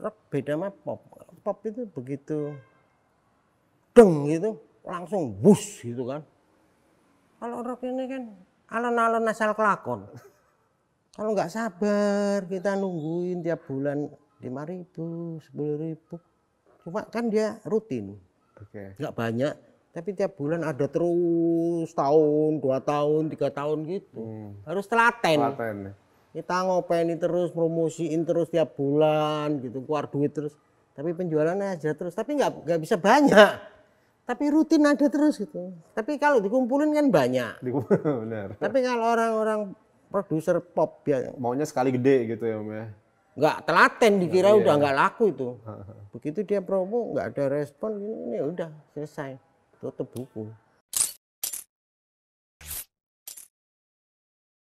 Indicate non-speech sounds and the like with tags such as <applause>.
rock beda sama pop. Pop itu begitu deng gitu, langsung bus gitu kan. Kalau rock ini kan alon-alon asal kelakon. Kalau nggak sabar kita nungguin tiap bulan lima ribu, sepuluh ribu. Cuma kan dia rutin, okay. nggak banyak. Tapi tiap bulan ada terus tahun, dua tahun, tiga tahun gitu. Hmm. Harus telaten. telaten kita ngopeni terus promosiin terus tiap bulan gitu keluar duit terus tapi penjualannya aja terus tapi nggak nggak bisa banyak tapi rutin ada terus gitu tapi kalau dikumpulin kan banyak <laughs> Benar. tapi kalau orang-orang produser pop ya maunya sekali gede gitu ya om ya nggak telaten dikira nah, iya. udah nggak laku itu <laughs> begitu dia promo nggak ada respon ini, udah selesai tutup buku